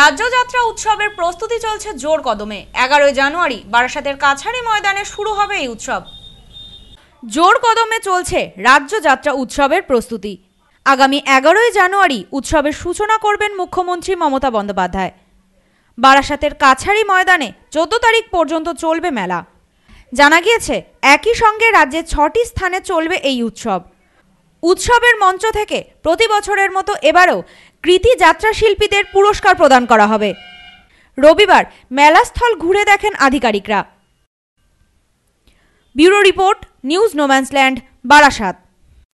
রাজ্যযাত্রা উৎসবের প্রস্তুতি চলছে জোর কদমে এগারোই জানুয়ারি বারাসাতের কাছারি ময়দানে শুরু হবে এই উৎসব জোর কদমে চলছে রাজ্যযাত্রা উৎসবের প্রস্তুতি আগামী এগারোই জানুয়ারি উৎসবের সূচনা করবেন মুখ্যমন্ত্রী মমতা বন্দ্যোপাধ্যায় বারাসাতের কাছারি ময়দানে চোদ্দ তারিখ পর্যন্ত চলবে মেলা জানা গিয়েছে একই সঙ্গে রাজ্যে ছটি স্থানে চলবে এই উৎসব উৎসবের মঞ্চ থেকে প্রতি বছরের মতো এবারও কৃতি যাত্রা শিল্পীদের পুরস্কার প্রদান করা হবে রবিবার মেলাস্থল ঘুরে দেখেন আধিকারিকরা bureau report news no man's land Barasat